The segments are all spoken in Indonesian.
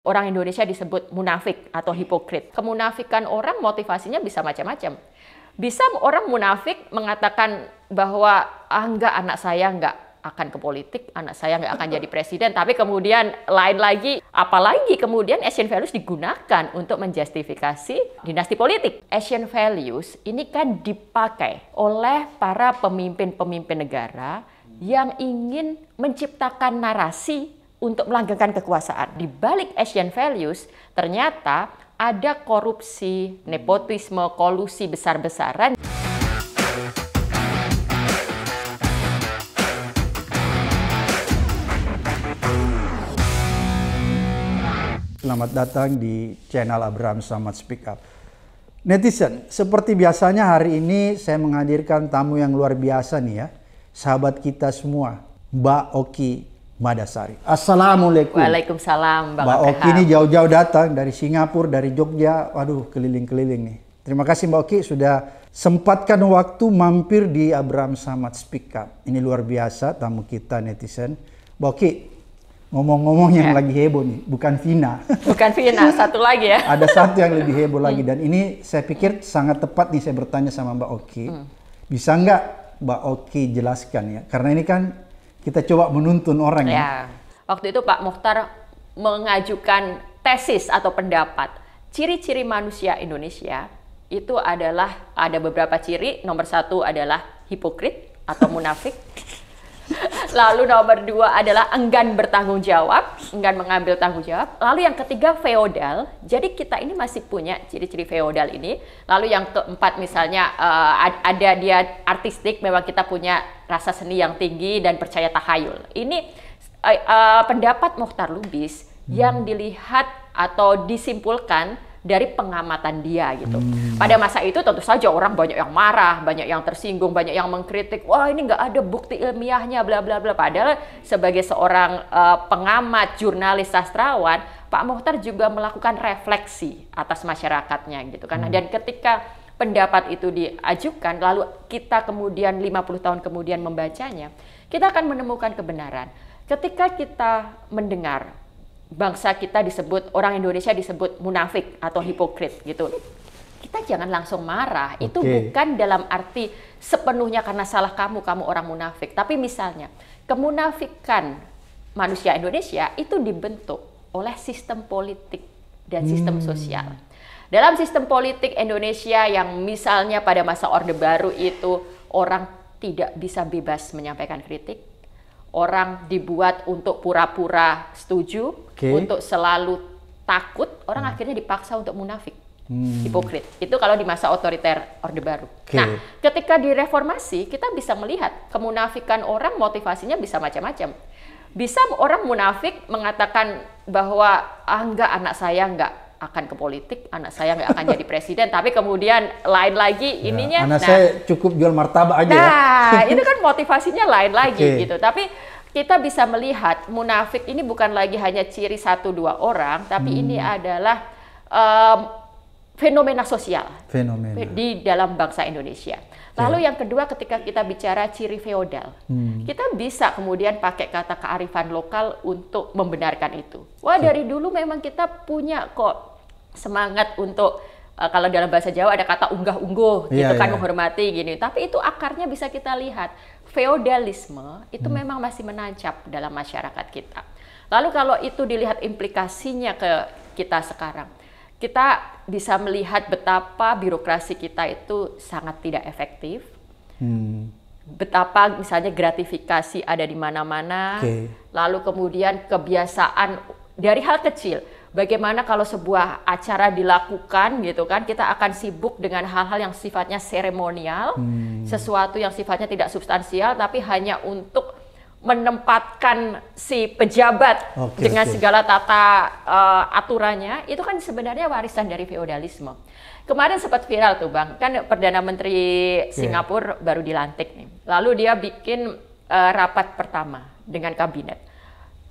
Orang Indonesia disebut munafik atau hipokrit. Kemunafikan orang motivasinya bisa macam-macam. Bisa orang munafik mengatakan bahwa ah enggak anak saya enggak akan ke politik, anak saya enggak akan jadi presiden. Tapi kemudian lain lagi, apalagi kemudian Asian values digunakan untuk menjustifikasi dinasti politik. Asian values ini kan dipakai oleh para pemimpin-pemimpin negara yang ingin menciptakan narasi untuk melanggengkan kekuasaan. Di balik Asian values ternyata ada korupsi, nepotisme, kolusi besar-besaran. Selamat datang di channel Abraham Samad Speak Up. Netizen, seperti biasanya hari ini saya menghadirkan tamu yang luar biasa nih ya. Sahabat kita semua, Mbak Oki Madasari. Assalamualaikum. Waalaikumsalam Bang Mbak Oki ini jauh-jauh datang dari Singapura, dari Jogja. Waduh, keliling-keliling nih. Terima kasih Mbak Oki sudah sempatkan waktu mampir di Abraham Samad Speak Up. Ini luar biasa tamu kita netizen. Mbak Oki, ngomong-ngomong yang ya. lagi heboh nih, bukan Vina. Bukan Vina, satu lagi ya. Ada satu yang lebih heboh hmm. lagi dan ini saya pikir sangat tepat nih saya bertanya sama Mbak Oki. Hmm. Bisa nggak Mbak Oki jelaskan ya? Karena ini kan kita coba menuntun orang ya. ya. Waktu itu Pak Mukhtar mengajukan tesis atau pendapat ciri-ciri manusia Indonesia itu adalah ada beberapa ciri. Nomor satu adalah hipokrit atau munafik. Lalu nomor dua adalah enggan bertanggung jawab, enggan mengambil tanggung jawab. Lalu yang ketiga feodal. Jadi kita ini masih punya ciri-ciri feodal ini. Lalu yang keempat misalnya uh, ada dia artistik, memang kita punya rasa seni yang tinggi dan percaya tahayul. Ini uh, uh, pendapat Mohtar Lubis hmm. yang dilihat atau disimpulkan dari pengamatan dia gitu. Hmm. Pada masa itu tentu saja orang banyak yang marah, banyak yang tersinggung, banyak yang mengkritik. Wah ini nggak ada bukti ilmiahnya, bla bla bla. Padahal sebagai seorang uh, pengamat, jurnalis, sastrawan, Pak Muhtar juga melakukan refleksi atas masyarakatnya gitu kan. Hmm. Dan ketika pendapat itu diajukan, lalu kita kemudian 50 tahun kemudian membacanya, kita akan menemukan kebenaran. Ketika kita mendengar bangsa kita disebut orang Indonesia disebut munafik atau hipokrit gitu. Kita jangan langsung marah. Okay. Itu bukan dalam arti sepenuhnya karena salah kamu kamu orang munafik, tapi misalnya kemunafikan manusia Indonesia itu dibentuk oleh sistem politik dan sistem hmm. sosial. Dalam sistem politik Indonesia yang misalnya pada masa Orde Baru itu orang tidak bisa bebas menyampaikan kritik, orang dibuat untuk pura-pura setuju, okay. untuk selalu takut, orang hmm. akhirnya dipaksa untuk munafik. Hmm. Hipokrit. Itu kalau di masa otoriter Orde Baru. Okay. Nah, ketika direformasi, kita bisa melihat kemunafikan orang motivasinya bisa macam-macam. Bisa orang munafik mengatakan bahwa ah enggak anak saya enggak akan ke politik, anak saya nggak akan jadi presiden, tapi kemudian lain lagi ya, ininya. Ya, anak nah, saya cukup jual martabak aja. Ya. Nah, ya. itu kan motivasinya lain lagi okay. gitu. Tapi kita bisa melihat munafik ini bukan lagi hanya ciri satu dua orang, tapi hmm. ini adalah um, fenomena sosial fenomena. di dalam bangsa Indonesia. Lalu ya. yang kedua ketika kita bicara ciri feodal, hmm. kita bisa kemudian pakai kata kearifan lokal untuk membenarkan itu. Wah dari dulu memang kita punya kok semangat untuk uh, kalau dalam bahasa Jawa ada kata unggah-ungguh iya, gitu yeah, kan iya. menghormati gini. Tapi itu akarnya bisa kita lihat feodalisme itu hmm. memang masih menancap dalam masyarakat kita. Lalu kalau itu dilihat implikasinya ke kita sekarang, kita bisa melihat betapa birokrasi kita itu sangat tidak efektif. Hmm. Betapa misalnya gratifikasi ada di mana-mana. Okay. Lalu kemudian kebiasaan dari hal kecil bagaimana kalau sebuah acara dilakukan gitu kan kita akan sibuk dengan hal-hal yang sifatnya seremonial hmm. sesuatu yang sifatnya tidak substansial tapi hanya untuk menempatkan si pejabat okay, dengan okay. segala tata uh, aturannya itu kan sebenarnya warisan dari feodalisme kemarin sempat viral tuh bang kan perdana menteri Singapura baru dilantik nih lalu dia bikin uh, rapat pertama dengan kabinet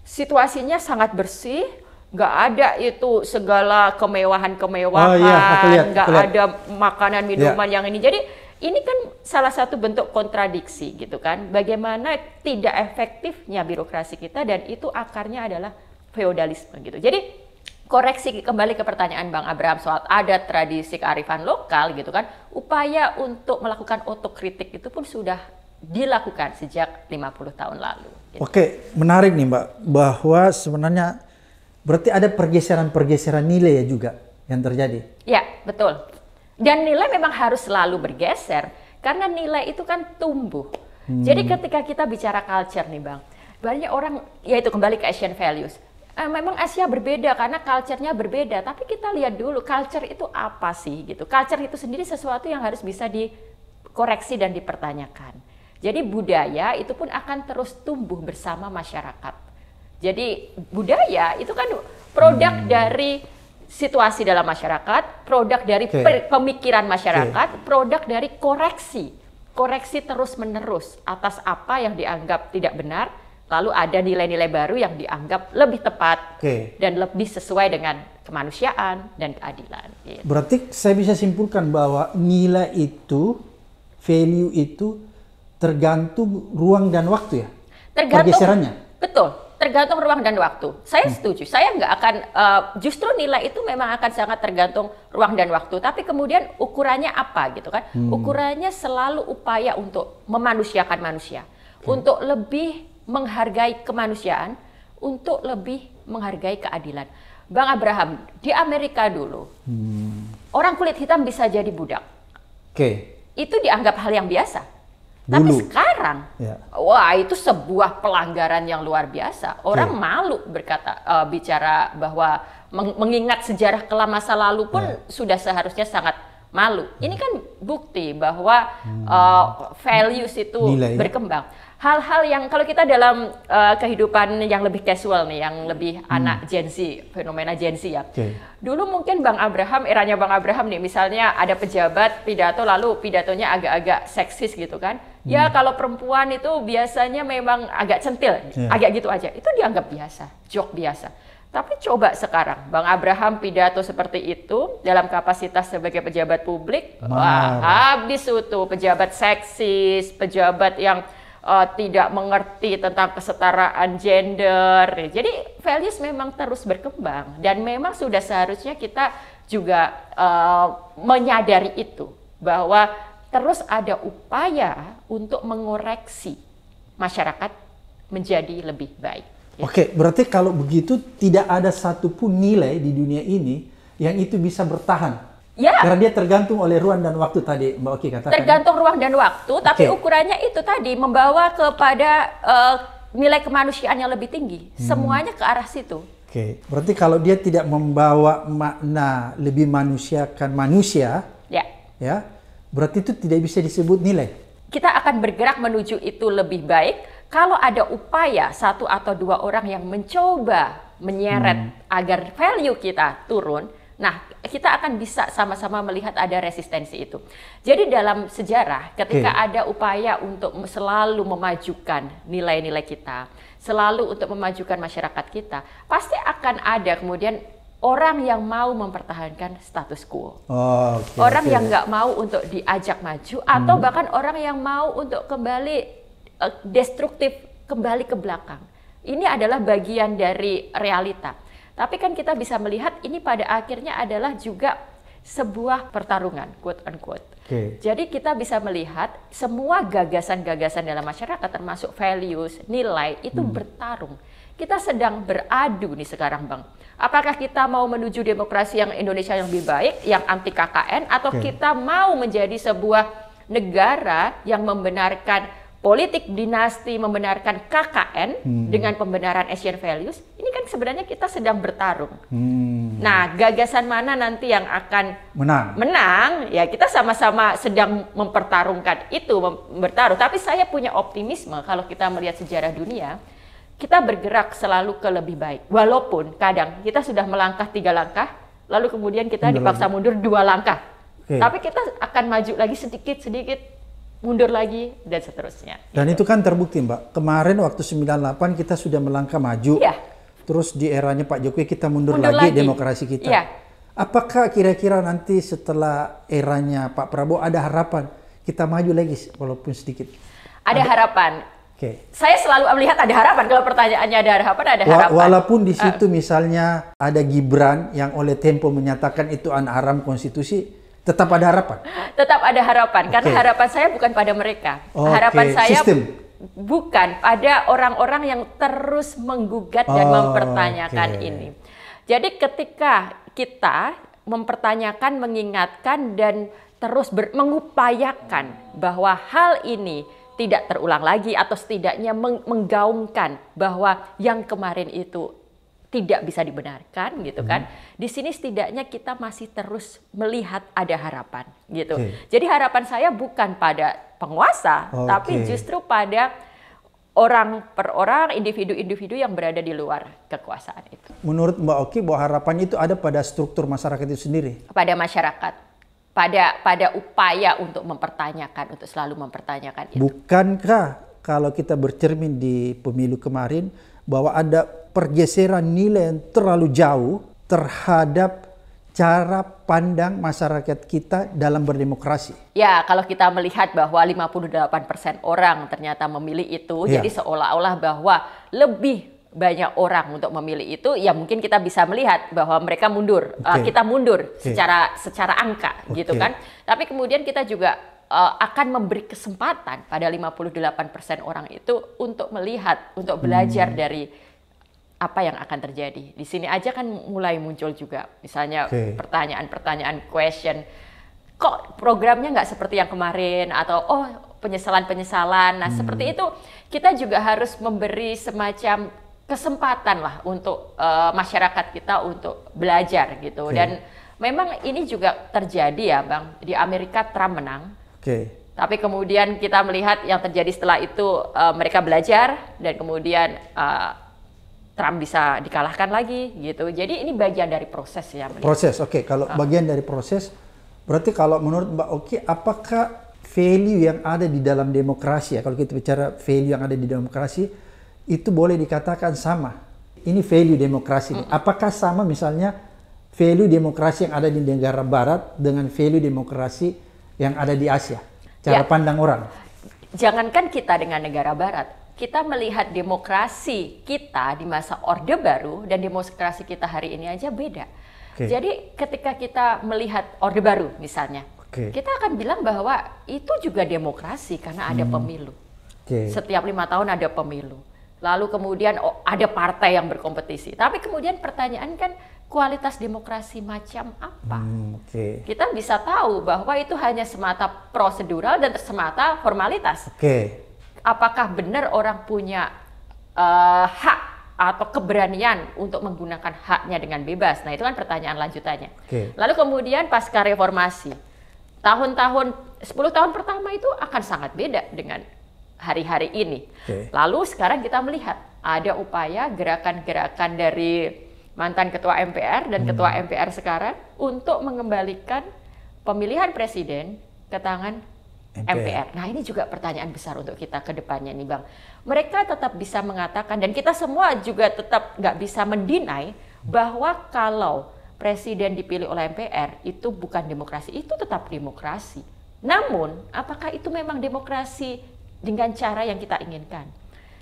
situasinya sangat bersih nggak ada itu segala kemewahan-kemewahan, oh, iya, nggak ada makanan iya. minuman yeah. yang ini. Jadi ini kan salah satu bentuk kontradiksi gitu kan. Bagaimana tidak efektifnya birokrasi kita dan itu akarnya adalah feodalisme gitu. Jadi koreksi kembali ke pertanyaan Bang Abraham soal ada tradisi kearifan lokal gitu kan. Upaya untuk melakukan otokritik itu pun sudah dilakukan sejak 50 tahun lalu. Gitu. Oke, menarik nih Mbak bahwa sebenarnya Berarti ada pergeseran-pergeseran nilai ya juga yang terjadi. Ya, betul. Dan nilai memang harus selalu bergeser karena nilai itu kan tumbuh. Hmm. Jadi ketika kita bicara culture nih Bang, banyak orang yaitu kembali ke Asian values. Eh, memang Asia berbeda karena culture-nya berbeda, tapi kita lihat dulu culture itu apa sih gitu. Culture itu sendiri sesuatu yang harus bisa dikoreksi dan dipertanyakan. Jadi budaya itu pun akan terus tumbuh bersama masyarakat. Jadi budaya itu kan produk hmm. dari situasi dalam masyarakat, produk dari okay. pemikiran masyarakat, okay. produk dari koreksi, koreksi terus-menerus atas apa yang dianggap tidak benar, lalu ada nilai-nilai baru yang dianggap lebih tepat okay. dan lebih sesuai dengan kemanusiaan dan keadilan. Gitu. Berarti saya bisa simpulkan bahwa nilai itu, value itu tergantung ruang dan waktu ya, tergantung, Betul, tergantung ruang dan waktu. Saya hmm. setuju. Saya nggak akan uh, justru nilai itu memang akan sangat tergantung ruang dan waktu. Tapi kemudian ukurannya apa gitu kan? Hmm. Ukurannya selalu upaya untuk memanusiakan manusia, hmm. untuk lebih menghargai kemanusiaan, untuk lebih menghargai keadilan. Bang Abraham di Amerika dulu hmm. orang kulit hitam bisa jadi budak. Oke. Okay. Itu dianggap hal yang biasa Bulu. Tapi sekarang, yeah. wah itu sebuah pelanggaran yang luar biasa. Orang yeah. malu berkata uh, bicara bahwa meng mengingat sejarah kelam masa lalu pun yeah. sudah seharusnya sangat malu. Ini ya. kan bukti bahwa hmm. uh, values itu Nilai. berkembang hal-hal yang kalau kita dalam uh, kehidupan yang lebih casual nih, yang lebih hmm. anak Gen Z, fenomena Gen Z ya. Okay. Dulu mungkin Bang Abraham, eranya Bang Abraham nih, misalnya ada pejabat pidato lalu pidatonya agak-agak seksis gitu kan. Ya, hmm. Ya kalau perempuan itu biasanya memang agak centil, yeah. agak gitu aja. Itu dianggap biasa, jok biasa. Tapi coba sekarang, Bang Abraham pidato seperti itu dalam kapasitas sebagai pejabat publik, Mar. wah habis itu pejabat seksis, pejabat yang uh, tidak mengerti tentang kesetaraan gender. Jadi values memang terus berkembang dan memang sudah seharusnya kita juga uh, menyadari itu bahwa terus ada upaya untuk mengoreksi masyarakat menjadi lebih baik. Ya. Oke, berarti kalau begitu tidak ada satupun nilai di dunia ini yang itu bisa bertahan Ya. Karena dia tergantung oleh ruang dan waktu tadi Mbak Oki katakan. Tergantung ruang dan waktu, okay. tapi ukurannya itu tadi membawa kepada uh, nilai kemanusiaan yang lebih tinggi. Hmm. Semuanya ke arah situ. Oke, okay. berarti kalau dia tidak membawa makna lebih manusiakan manusia, ya. ya, berarti itu tidak bisa disebut nilai. Kita akan bergerak menuju itu lebih baik kalau ada upaya satu atau dua orang yang mencoba menyeret hmm. agar value kita turun Nah, kita akan bisa sama-sama melihat ada resistensi itu. Jadi dalam sejarah ketika okay. ada upaya untuk selalu memajukan nilai-nilai kita, selalu untuk memajukan masyarakat kita, pasti akan ada kemudian orang yang mau mempertahankan status quo, oh, okay, orang okay. yang nggak mau untuk diajak maju, atau hmm. bahkan orang yang mau untuk kembali eh, destruktif kembali ke belakang. Ini adalah bagian dari realita tapi kan kita bisa melihat ini pada akhirnya adalah juga sebuah pertarungan, quote unquote. Okay. Jadi kita bisa melihat semua gagasan-gagasan dalam masyarakat termasuk values, nilai itu hmm. bertarung. Kita sedang beradu nih sekarang, Bang. Apakah kita mau menuju demokrasi yang Indonesia yang lebih baik, yang anti KKN atau okay. kita mau menjadi sebuah negara yang membenarkan politik dinasti membenarkan KKN hmm. dengan pembenaran Asian values, ini kan sebenarnya kita sedang bertarung. Hmm. Nah, gagasan mana nanti yang akan menang? Menang, ya kita sama-sama sedang mempertarungkan itu, mem bertarung. Tapi saya punya optimisme kalau kita melihat sejarah dunia, kita bergerak selalu ke lebih baik. Walaupun kadang kita sudah melangkah tiga langkah, lalu kemudian kita mundur dipaksa lagi. mundur dua langkah. Okay. Tapi kita akan maju lagi sedikit-sedikit mundur lagi dan seterusnya. Dan gitu. itu kan terbukti Mbak. Kemarin waktu 98 kita sudah melangkah maju. Iya. Terus di eranya Pak Jokowi kita mundur, mundur lagi, lagi demokrasi kita. Iya. Apakah kira-kira nanti setelah eranya Pak Prabowo ada harapan kita maju lagi walaupun sedikit? Ada, ada harapan. Oke. Okay. Saya selalu melihat ada harapan kalau pertanyaannya ada harapan ada harapan. Wa walaupun di eh. situ uh. misalnya ada Gibran yang oleh Tempo menyatakan itu anak haram konstitusi, Tetap ada harapan. Tetap ada harapan okay. karena harapan saya bukan pada mereka. Okay. Harapan saya Sistem. bukan pada orang-orang yang terus menggugat oh, dan mempertanyakan okay. ini. Jadi ketika kita mempertanyakan, mengingatkan dan terus ber, mengupayakan bahwa hal ini tidak terulang lagi atau setidaknya menggaungkan bahwa yang kemarin itu tidak bisa dibenarkan gitu kan. Hmm. Di sini setidaknya kita masih terus melihat ada harapan gitu. Okay. Jadi harapan saya bukan pada penguasa okay. tapi justru pada orang per orang, individu-individu yang berada di luar kekuasaan itu. Menurut Mbak Oki bahwa harapan itu ada pada struktur masyarakat itu sendiri. Pada masyarakat pada pada upaya untuk mempertanyakan untuk selalu mempertanyakan itu. Bukankah kalau kita bercermin di pemilu kemarin bahwa ada pergeseran nilai yang terlalu jauh terhadap cara pandang masyarakat kita dalam berdemokrasi. Ya, kalau kita melihat bahwa 58% orang ternyata memilih itu, ya. jadi seolah-olah bahwa lebih banyak orang untuk memilih itu, ya mungkin kita bisa melihat bahwa mereka mundur, ah, okay. kita mundur okay. secara secara angka okay. gitu kan. Tapi kemudian kita juga Eh, akan memberi kesempatan pada 58% orang itu untuk melihat, untuk belajar hmm. dari apa yang akan terjadi. Di sini aja kan mulai muncul juga misalnya pertanyaan-pertanyaan okay. question kok programnya nggak seperti yang kemarin atau oh penyesalan-penyesalan. Nah, hmm. seperti itu kita juga harus memberi semacam kesempatan lah untuk uh, masyarakat kita untuk belajar gitu. Okay. Dan memang ini juga terjadi ya, Bang. Di Amerika Trump menang Okay. Tapi kemudian kita melihat yang terjadi setelah itu uh, mereka belajar dan kemudian uh, Trump bisa dikalahkan lagi gitu. Jadi ini bagian dari proses ya. Proses, oke. Okay. Kalau uh. bagian dari proses, berarti kalau menurut Mbak Oki, apakah value yang ada di dalam demokrasi ya? Kalau kita bicara value yang ada di demokrasi, itu boleh dikatakan sama. Ini value demokrasi. Mm -mm. Apakah sama misalnya value demokrasi yang ada di negara Barat dengan value demokrasi yang ada di Asia. Ya. Cara ya. pandang orang. Jangankan kita dengan negara barat, kita melihat demokrasi kita di masa Orde Baru dan demokrasi kita hari ini aja beda. Okay. Jadi ketika kita melihat Orde Baru misalnya, okay. kita akan bilang bahwa itu juga demokrasi karena ada hmm. pemilu. Okay. Setiap lima tahun ada pemilu. Lalu kemudian oh, ada partai yang berkompetisi. Tapi kemudian pertanyaan kan kualitas demokrasi macam apa. Hmm, okay. Kita bisa tahu bahwa itu hanya semata prosedural dan semata formalitas. Okay. Apakah benar orang punya uh, hak atau keberanian untuk menggunakan haknya dengan bebas? Nah itu kan pertanyaan lanjutannya. Okay. Lalu kemudian pasca reformasi, tahun-tahun 10 tahun pertama itu akan sangat beda dengan hari-hari ini. Okay. Lalu sekarang kita melihat ada upaya gerakan-gerakan dari mantan ketua MPR dan hmm. ketua MPR sekarang untuk mengembalikan pemilihan presiden ke tangan MPR. MPR. Nah ini juga pertanyaan besar untuk kita ke depannya nih Bang. Mereka tetap bisa mengatakan dan kita semua juga tetap nggak bisa mendinai bahwa kalau presiden dipilih oleh MPR itu bukan demokrasi, itu tetap demokrasi. Namun apakah itu memang demokrasi dengan cara yang kita inginkan?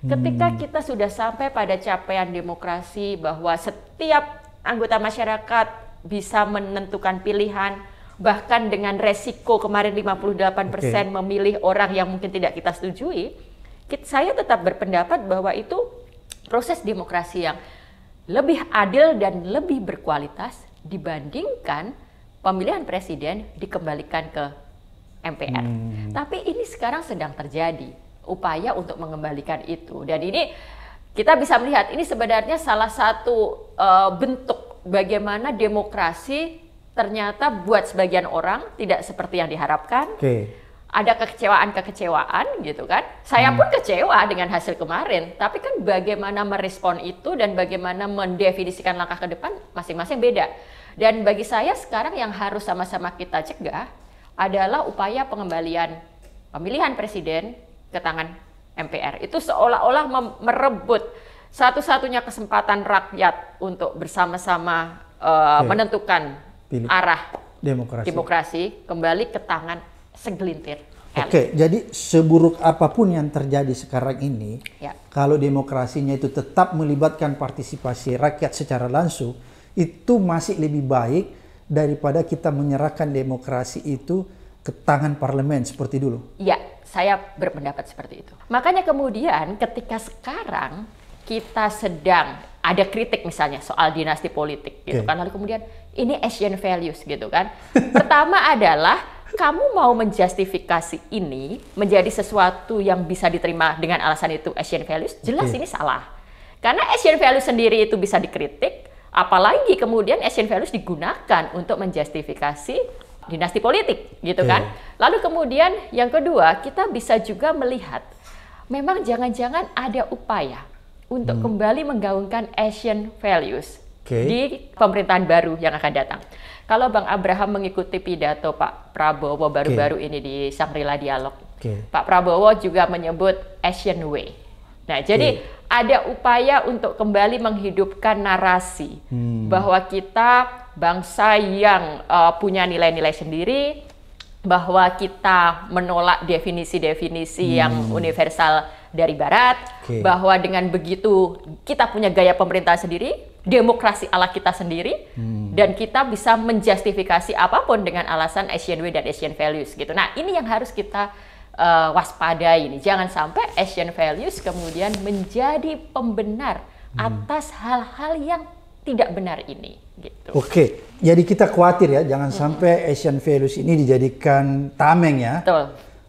Ketika hmm. kita sudah sampai pada capaian demokrasi bahwa setiap anggota masyarakat bisa menentukan pilihan bahkan dengan resiko kemarin 58% okay. memilih orang yang mungkin tidak kita setujui, kita, saya tetap berpendapat bahwa itu proses demokrasi yang lebih adil dan lebih berkualitas dibandingkan pemilihan presiden dikembalikan ke MPR. Hmm. Tapi ini sekarang sedang terjadi upaya untuk mengembalikan itu. Dan ini kita bisa melihat ini sebenarnya salah satu uh, bentuk bagaimana demokrasi ternyata buat sebagian orang tidak seperti yang diharapkan. Okay. Ada kekecewaan-kekecewaan gitu kan. Saya hmm. pun kecewa dengan hasil kemarin, tapi kan bagaimana merespon itu dan bagaimana mendefinisikan langkah ke depan masing-masing beda. Dan bagi saya sekarang yang harus sama-sama kita cegah adalah upaya pengembalian pemilihan presiden ke tangan MPR. Itu seolah-olah merebut satu-satunya kesempatan rakyat untuk bersama-sama uh, ya. menentukan Pilih. arah demokrasi. demokrasi kembali ke tangan segelintir. Oke, Oke, jadi seburuk apapun yang terjadi sekarang ini, ya. kalau demokrasinya itu tetap melibatkan partisipasi rakyat secara langsung, itu masih lebih baik daripada kita menyerahkan demokrasi itu ke tangan parlemen seperti dulu. Ya, saya berpendapat seperti itu. Makanya kemudian ketika sekarang kita sedang ada kritik misalnya soal dinasti politik gitu okay. kan lalu kemudian ini Asian values gitu kan. Pertama adalah kamu mau menjustifikasi ini menjadi sesuatu yang bisa diterima dengan alasan itu Asian values, jelas okay. ini salah. Karena Asian values sendiri itu bisa dikritik, apalagi kemudian Asian values digunakan untuk menjustifikasi dinasti politik gitu kan. Yeah. Lalu kemudian yang kedua kita bisa juga melihat memang jangan-jangan ada upaya untuk hmm. kembali menggaungkan Asian values okay. di pemerintahan baru yang akan datang. Kalau Bang Abraham mengikuti pidato Pak Prabowo baru-baru okay. ini di Shangri-La Dialog, okay. Pak Prabowo juga menyebut Asian Way. Nah, jadi okay. ada upaya untuk kembali menghidupkan narasi hmm. bahwa kita bangsa yang uh, punya nilai-nilai sendiri, bahwa kita menolak definisi-definisi hmm. yang universal dari Barat, okay. bahwa dengan begitu kita punya gaya pemerintah sendiri, demokrasi ala kita sendiri, hmm. dan kita bisa menjustifikasi apapun dengan alasan Asian Way dan Asian Values gitu. Nah ini yang harus kita uh, waspadai ini, jangan sampai Asian Values kemudian menjadi pembenar hmm. atas hal-hal yang tidak benar ini. Gitu. Oke, jadi kita khawatir ya, jangan hmm. sampai Asian Values ini dijadikan tameng ya, Betul.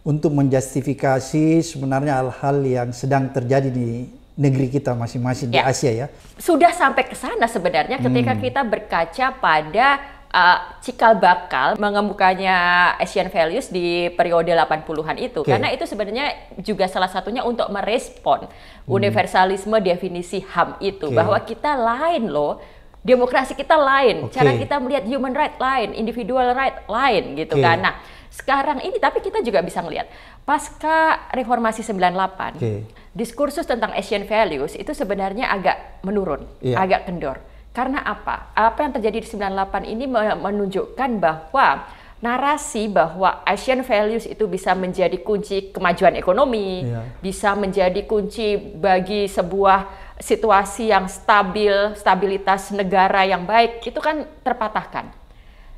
untuk menjustifikasi sebenarnya hal-hal yang sedang terjadi di negeri kita masing-masing ya. di Asia ya. Sudah sampai ke sana sebenarnya ketika hmm. kita berkaca pada uh, cikal bakal mengemukanya Asian values di periode 80-an itu okay. karena itu sebenarnya juga salah satunya untuk merespon hmm. universalisme definisi HAM itu okay. bahwa kita lain loh demokrasi kita lain, okay. cara kita melihat human right lain, individual right lain gitu okay. kan. Nah, sekarang ini tapi kita juga bisa melihat pasca reformasi 98 okay. diskursus tentang Asian values itu sebenarnya agak menurun, yeah. agak kendor karena apa? Apa yang terjadi di 98 ini menunjukkan bahwa narasi bahwa Asian values itu bisa menjadi kunci kemajuan ekonomi, yeah. bisa menjadi kunci bagi sebuah situasi yang stabil, stabilitas negara yang baik, itu kan terpatahkan.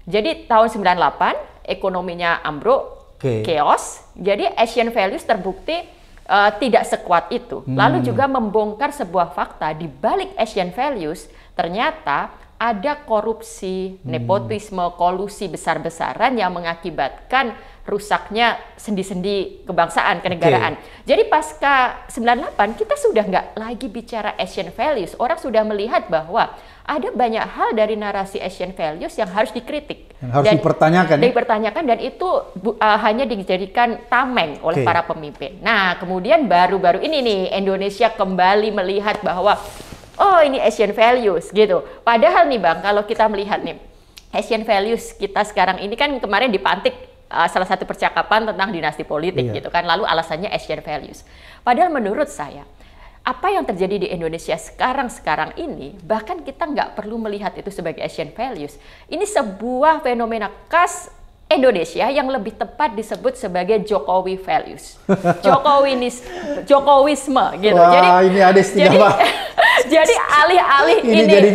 Jadi tahun 98 ekonominya ambruk, okay. chaos. Jadi Asian values terbukti uh, tidak sekuat itu. Hmm. Lalu juga membongkar sebuah fakta di balik Asian values Ternyata ada korupsi, hmm. nepotisme, kolusi besar-besaran yang mengakibatkan rusaknya sendi-sendi kebangsaan, kenegaraan. Okay. Jadi pasca 98 kita sudah nggak lagi bicara Asian values. Orang sudah melihat bahwa ada banyak hal dari narasi Asian values yang harus dikritik. Yang harus dan, dipertanyakan. Dan ya? dipertanyakan dan itu uh, hanya dijadikan tameng oleh okay. para pemimpin. Nah kemudian baru-baru ini nih Indonesia kembali melihat bahwa oh ini Asian values gitu. Padahal nih Bang, kalau kita melihat nih Asian values kita sekarang ini kan kemarin dipantik uh, salah satu percakapan tentang dinasti politik iya. gitu kan. Lalu alasannya Asian values. Padahal menurut saya apa yang terjadi di Indonesia sekarang-sekarang ini, bahkan kita nggak perlu melihat itu sebagai Asian values. Ini sebuah fenomena khas Indonesia yang lebih tepat disebut sebagai Jokowi values, Jokowinis, Jokowisme gitu. Wah, jadi ini ada jadi, jadi alih-alih ini, ini jadi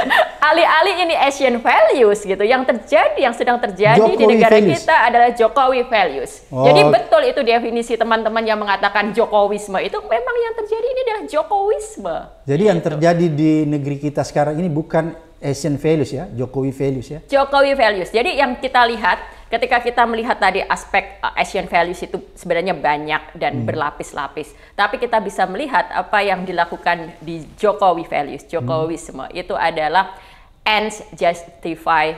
alih-alih ini Asian values gitu, yang terjadi yang sedang terjadi Jokowi di negara values. kita adalah Jokowi values. Oh. Jadi betul itu definisi teman-teman yang mengatakan Jokowisme itu memang yang terjadi ini adalah Jokowisme. Jadi gitu. yang terjadi di negeri kita sekarang ini bukan Asian values ya, Jokowi values ya. Jokowi values. Jadi yang kita lihat ketika kita melihat tadi aspek eh, Asian values itu sebenarnya banyak dan hmm. berlapis-lapis. Tapi kita bisa melihat apa yang dilakukan di Jokowi values, Jokowi hmm. semua itu adalah ends justify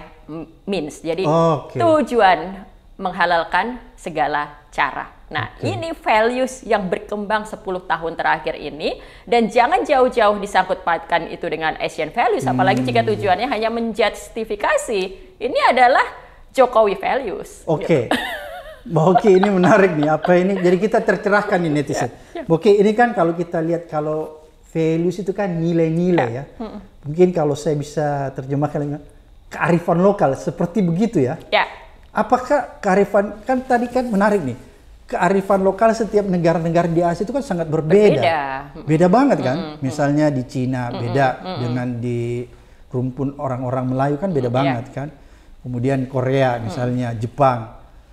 means. Jadi okay. tujuan menghalalkan segala cara. Nah, okay. ini values yang berkembang 10 tahun terakhir ini dan jangan jauh-jauh disangkut pautkan itu dengan Asian values apalagi jika hmm. tujuannya hanya menjustifikasi. Ini adalah Jokowi values. Oke. Gitu. Okay. Boki ini menarik nih. Apa ini? Jadi kita tercerahkan nih netizen. Yeah, ya, ya. ini kan kalau kita lihat kalau values itu kan nilai-nilai yeah. ya. ya. Hmm. Mungkin kalau saya bisa terjemahkan kearifan lokal seperti begitu ya. Ya. Apakah kearifan kan tadi kan menarik nih kearifan lokal setiap negara-negara di Asia itu kan sangat berbeda. Berbeda, beda banget kan? Mm -hmm. Misalnya di Cina beda mm -hmm. dengan di rumpun orang-orang Melayu kan beda mm -hmm. banget yeah. kan. Kemudian Korea misalnya, mm -hmm. Jepang.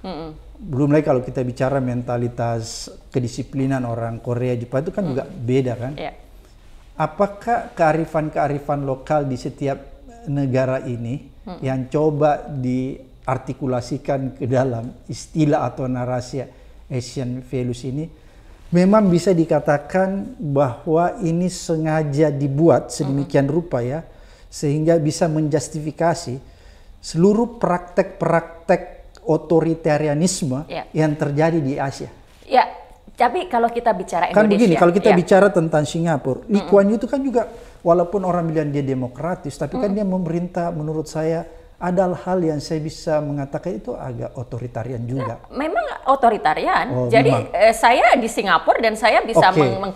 Mm -hmm. Belum lagi kalau kita bicara mentalitas kedisiplinan orang Korea, Jepang itu kan mm -hmm. juga beda kan? Yeah. Apakah kearifan-kearifan lokal di setiap negara ini mm -hmm. yang coba diartikulasikan ke dalam istilah atau narasi Asian Values ini memang bisa dikatakan bahwa ini sengaja dibuat sedemikian rupa ya sehingga bisa menjustifikasi seluruh praktek-praktek otoritarianisme yeah. yang terjadi di Asia. Ya, tapi kalau kita bicara kan Indonesia, kan begini, kalau kita yeah. bicara tentang Singapura, Lee Kuan Yew itu kan juga walaupun orang bilang dia demokratis, tapi mm kan dia memerintah menurut saya ada hal yang saya bisa mengatakan itu agak otoritarian juga. Nah, memang otoritarian. Oh, Jadi memang. Eh, saya di Singapura dan saya bisa okay. meng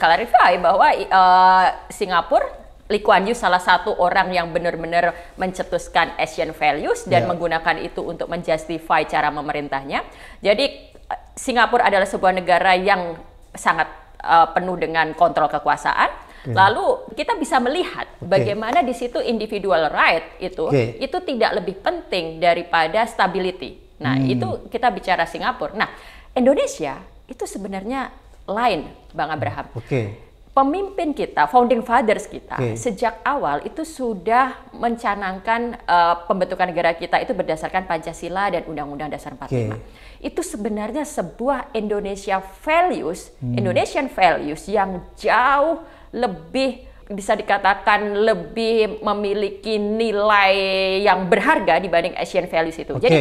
bahwa uh, Singapura Lee Kuan Yew salah satu orang yang benar-benar mencetuskan Asian values dan yeah. menggunakan itu untuk menjustify cara memerintahnya. Jadi eh, Singapura adalah sebuah negara yang sangat uh, penuh dengan kontrol kekuasaan Lalu kita bisa melihat okay. bagaimana di situ individual right itu okay. itu tidak lebih penting daripada stability. Nah, hmm. itu kita bicara Singapura. Nah, Indonesia itu sebenarnya lain, Bang Abraham. Okay. Pemimpin kita, founding fathers kita, okay. sejak awal itu sudah mencanangkan uh, pembentukan negara kita itu berdasarkan Pancasila dan Undang-Undang Dasar 45. Okay. Itu sebenarnya sebuah Indonesia values, hmm. Indonesian values yang jauh lebih bisa dikatakan lebih memiliki nilai yang berharga dibanding Asian values itu. Okay. Jadi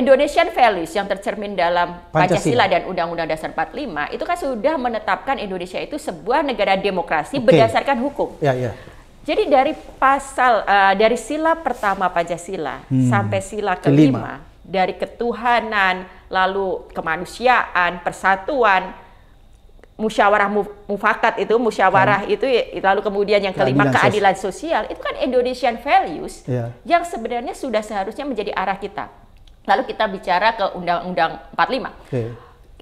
Indonesian values yang tercermin dalam Pancasila, Pancasila dan Undang-Undang Dasar 45 itu kan sudah menetapkan Indonesia itu sebuah negara demokrasi okay. berdasarkan hukum. Yeah, yeah. Jadi dari pasal uh, dari sila pertama Pancasila hmm. sampai sila kelima, kelima dari ketuhanan lalu kemanusiaan, persatuan musyawarah mufakat itu musyawarah kan. itu ya, lalu kemudian yang kan, kelima keadilan, keadilan sosial itu kan Indonesian values yeah. yang sebenarnya sudah seharusnya menjadi arah kita. Lalu kita bicara ke Undang-Undang 45. Okay.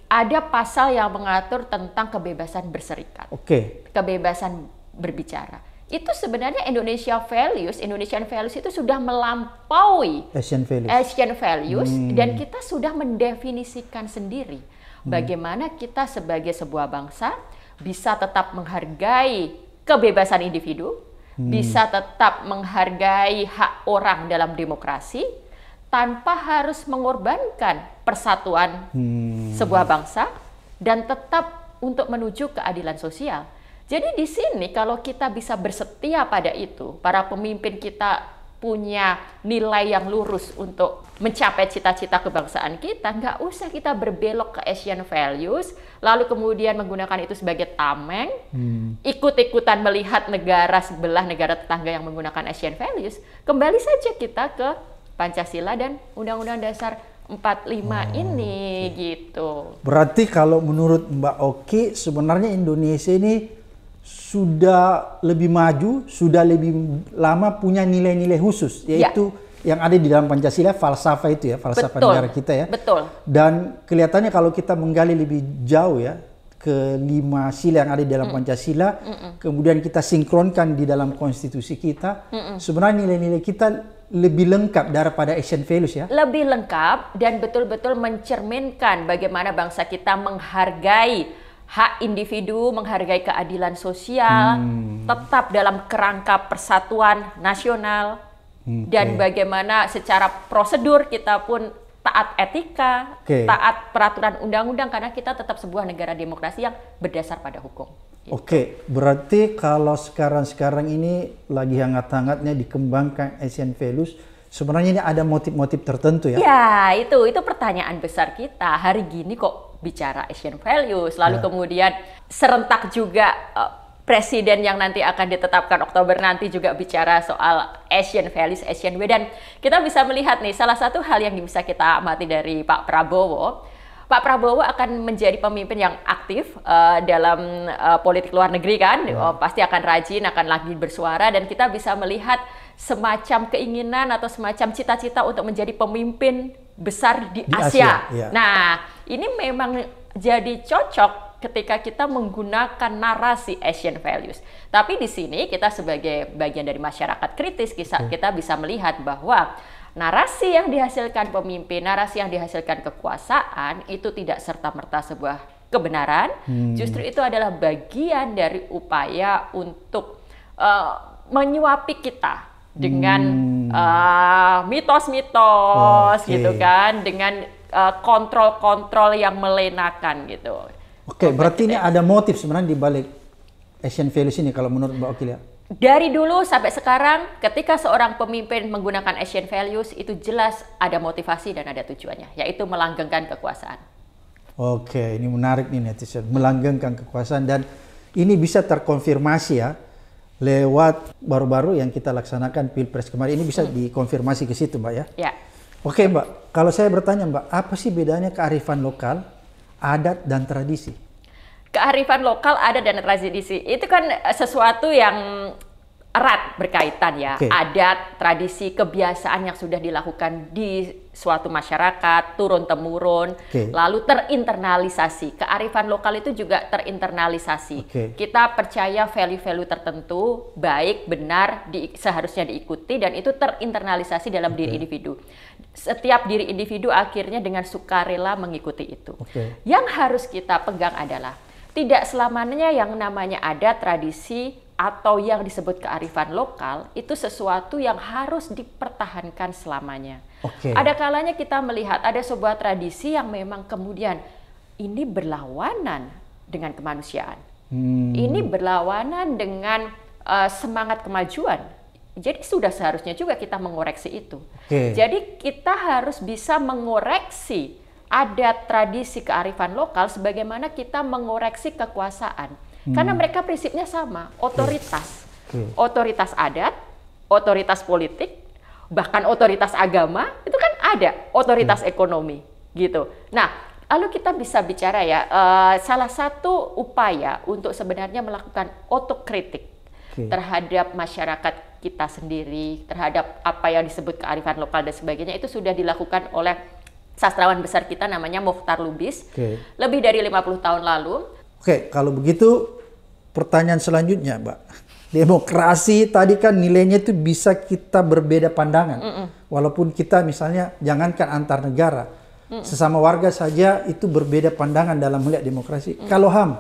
Ada pasal yang mengatur tentang kebebasan berserikat. Kebebasan berbicara itu sebenarnya Indonesia values, Indonesian values itu sudah melampaui Asian values, Asian values hmm. dan kita sudah mendefinisikan sendiri Hmm. Bagaimana kita sebagai sebuah bangsa bisa tetap menghargai kebebasan individu, hmm. bisa tetap menghargai hak orang dalam demokrasi tanpa harus mengorbankan persatuan hmm. sebuah bangsa dan tetap untuk menuju keadilan sosial. Jadi di sini kalau kita bisa bersetia pada itu, para pemimpin kita punya nilai yang lurus untuk mencapai cita-cita kebangsaan kita, nggak usah kita berbelok ke Asian values, lalu kemudian menggunakan itu sebagai tameng, hmm. ikut-ikutan melihat negara sebelah negara tetangga yang menggunakan Asian values, kembali saja kita ke Pancasila dan Undang-Undang Dasar 45 oh, ah, ini okay. gitu. Berarti kalau menurut Mbak Oki, sebenarnya Indonesia ini sudah lebih maju, sudah lebih lama punya nilai-nilai khusus, ya. yaitu ya. yang ada di dalam Pancasila falsafah itu ya, falsafah Betul. negara kita ya. Betul. Dan kelihatannya kalau kita menggali lebih jauh ya ke lima sila yang ada di dalam mm. Pancasila, mm -mm. kemudian kita sinkronkan di dalam konstitusi kita, mm -mm. sebenarnya nilai-nilai kita lebih lengkap daripada Asian Values ya? Lebih lengkap dan betul-betul mencerminkan bagaimana bangsa kita menghargai hak individu, menghargai keadilan sosial, hmm. tetap dalam kerangka persatuan nasional, okay. dan bagaimana secara prosedur kita pun taat etika, okay. taat peraturan undang-undang, karena kita tetap sebuah negara demokrasi yang berdasar pada hukum. Gitu. Oke, okay. berarti kalau sekarang-sekarang ini lagi hangat-hangatnya dikembangkan Asian values, sebenarnya ini ada motif-motif tertentu ya? Ya, itu itu pertanyaan besar kita. Hari gini kok bicara Asian Value lalu yeah. kemudian serentak juga uh, presiden yang nanti akan ditetapkan Oktober nanti juga bicara soal Asian values, Asian way dan kita bisa melihat nih salah satu hal yang bisa kita amati dari Pak Prabowo Pak Prabowo akan menjadi pemimpin yang aktif uh, dalam uh, politik luar negeri kan, yeah. oh, pasti akan rajin, akan lagi bersuara dan kita bisa melihat semacam keinginan atau semacam cita-cita untuk menjadi pemimpin besar di, di Asia. Asia yeah. Nah, ini memang jadi cocok ketika kita menggunakan narasi Asian values. Tapi di sini kita sebagai bagian dari masyarakat kritis iya. kita, bisa melihat bahwa narasi yang dihasilkan pemimpin, narasi yang dihasilkan kekuasaan itu tidak serta-merta sebuah kebenaran. Hmm. Justru itu adalah bagian dari upaya untuk uh, menyuapi kita dengan hmm. Eh, mitos-mitos hmm. uh, okay. gitu kan, dengan Eh, kontrol-kontrol yang melenakan gitu. Oke, okay, berarti ini ada motif sebenarnya di balik Asian values ini kalau menurut Mbak Okilia. Dari dulu sampai sekarang, ketika seorang pemimpin menggunakan Asian values itu jelas ada motivasi dan ada tujuannya, yaitu melanggengkan kekuasaan. Oke, ini menarik nih netizen, melanggengkan kekuasaan dan ini bisa terkonfirmasi ya lewat baru-baru yang kita laksanakan pilpres kemarin ini bisa hmm. dikonfirmasi ke situ, Mbak ya. Ya. Oke Mbak, kalau saya bertanya Mbak, apa sih bedanya kearifan lokal, adat, dan tradisi? Kearifan lokal, adat, dan tradisi itu kan eh, sesuatu yang erat berkaitan ya. Okay. Adat, tradisi, kebiasaan yang sudah dilakukan di suatu masyarakat, turun-temurun, okay. lalu terinternalisasi. Kearifan lokal itu juga terinternalisasi. Okay. Kita percaya value-value tertentu, baik, benar, di, seharusnya diikuti, dan itu terinternalisasi dalam okay. diri individu setiap diri individu akhirnya dengan sukarela mengikuti itu. Okay. Yang harus kita pegang adalah tidak selamanya yang namanya ada tradisi atau yang disebut kearifan lokal itu sesuatu yang harus dipertahankan selamanya. Okay. Ada kalanya kita melihat ada sebuah tradisi yang memang kemudian ini berlawanan dengan kemanusiaan. Hmm. Ini berlawanan dengan uh, semangat kemajuan jadi sudah seharusnya juga kita mengoreksi itu. Okay. Jadi kita harus bisa mengoreksi adat tradisi kearifan lokal sebagaimana kita mengoreksi kekuasaan. Hmm. Karena mereka prinsipnya sama, otoritas. Okay. Otoritas adat, otoritas politik, bahkan otoritas agama itu kan ada, otoritas okay. Hmm. ekonomi gitu. Nah, Lalu kita bisa bicara ya, uh, salah satu upaya untuk sebenarnya melakukan otokritik okay. terhadap masyarakat kita sendiri, terhadap apa yang disebut kearifan lokal dan sebagainya itu sudah dilakukan oleh sastrawan besar kita namanya Mokhtar Lubis okay. lebih dari 50 tahun lalu. Oke, okay, kalau begitu pertanyaan selanjutnya, Mbak. Demokrasi tadi kan nilainya itu bisa kita berbeda pandangan. Mm -mm. Walaupun kita misalnya jangankan antar negara, mm -mm. sesama warga saja itu berbeda pandangan dalam melihat demokrasi. Mm -mm. Kalau HAM,